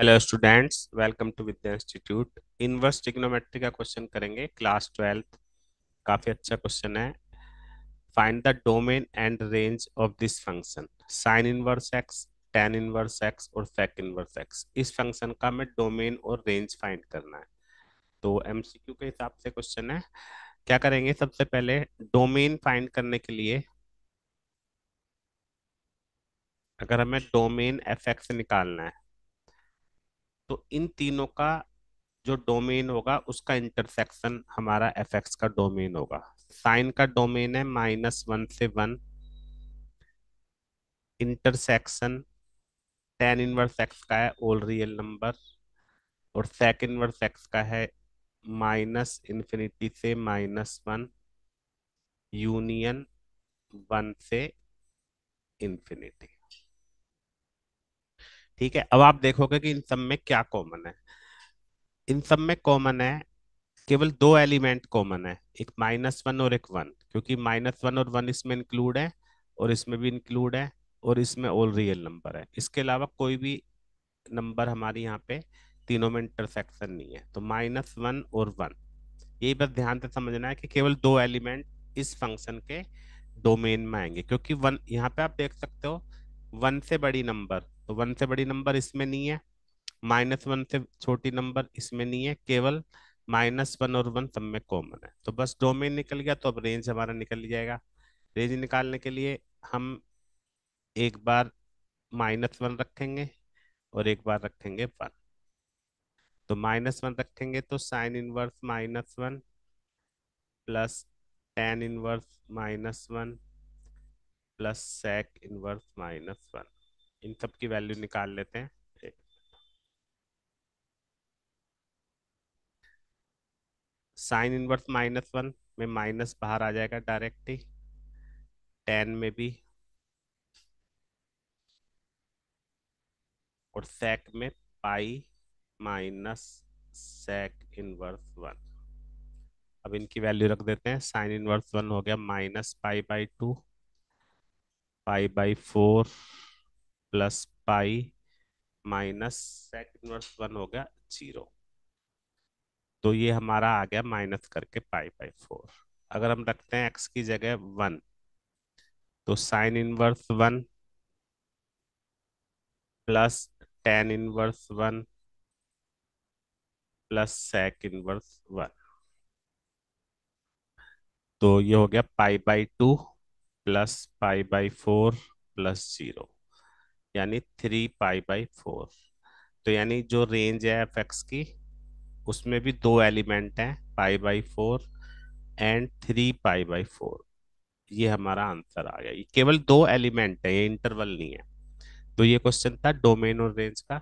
hello students welcome to Vidya institute inverse trigonometry का question करेंगे class twelfth काफ़ी अच्छा क्वेश्चन है find the domain and range of this function sine inverse x tan inverse x और sec inverse x इस function का हमें domain और रेंज फाइंड करना है तो एम के हिसाब से क्वेश्चन है क्या करेंगे सबसे पहले डोमेन फाइंड करने के लिए अगर हमें डोमेन एफ निकालना है तो इन तीनों का जो डोमेन होगा उसका इंटरसेक्शन हमारा एफ एक्स का डोमेन होगा साइन का डोमेन है माइनस वन से one intersection tan inverse x का है ओल रियल नंबर और सेक इनवर्स एक्स का है माइनस इन्फिनिटी से माइनस वन यूनियन वन से इन्फिनिटी ठीक है अब आप देखोगे कि इन सब में क्या कॉमन है इन सब में कॉमन है केवल दो एलिमेंट कॉमन है एक माइनस वन और एक वन क्योंकि माइनस वन और वन इसमें इंक्लूड है और इसमें भी इंक्लूड है और इसमें ऑल रियल नंबर है इसके अलावा कोई भी नंबर हमारे यहाँ पे तीनों में इंटरसेक्शन नहीं है तो माइनस वन और वन यही बस ध्यान से समझना है कि केवल दो एलिमेंट इस फंक्शन के डोमेन में आएंगे क्योंकि वन यहाँ पे आप देख सकते हो वन से बड़ी नंबर तो वन से बड़ी नंबर इसमें नहीं है माइनस वन से छोटी नंबर इसमें नहीं है केवल माइनस वन और वन सब में कॉमन है तो बस डोमेन निकल गया तो अब रेंज हमारा निकल जाएगा रेंज निकालने के लिए हम एक बार माइनस वन रखेंगे और एक बार रखेंगे वन तो माइनस वन रखेंगे तो sine inverse minus one plus tan inverse minus one plus sec inverse minus one इन सब की वैल्यू निकाल लेते हैं साइन इनवर्स माइनस वन में माइनस बाहर आ जाएगा डायरेक्ट ही टेन में भी और सेक में pi minus sec inverse one अब इनकी वैल्यू रख देते हैं साइन इनवर्स वन हो गया minus pi by two pi by four plus pi minus sec inverse one हो गया जीरो तो ये हमारा आ गया माइनस करके पाई बाई फोर अगर हम रखते हैं एक्स की जगह वन तो sine inverse one plus tan inverse one plus sec inverse one तो ये हो गया pi by two plus pi by four plus zero यानी थ्री पाई बाई फोर तो यानी जो रेंज है एफ एक्स की उसमें भी दो एलिमेंट हैं pi by four and three pi by four ये हमारा आंसर आ गया ये केवल दो एलिमेंट है ये इंटरवल नहीं है तो ये क्वेश्चन था डोमेन और रेंज का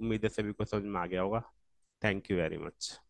उम्मीद है सभी को समझ में आ गया होगा थैंक यू वेरी मच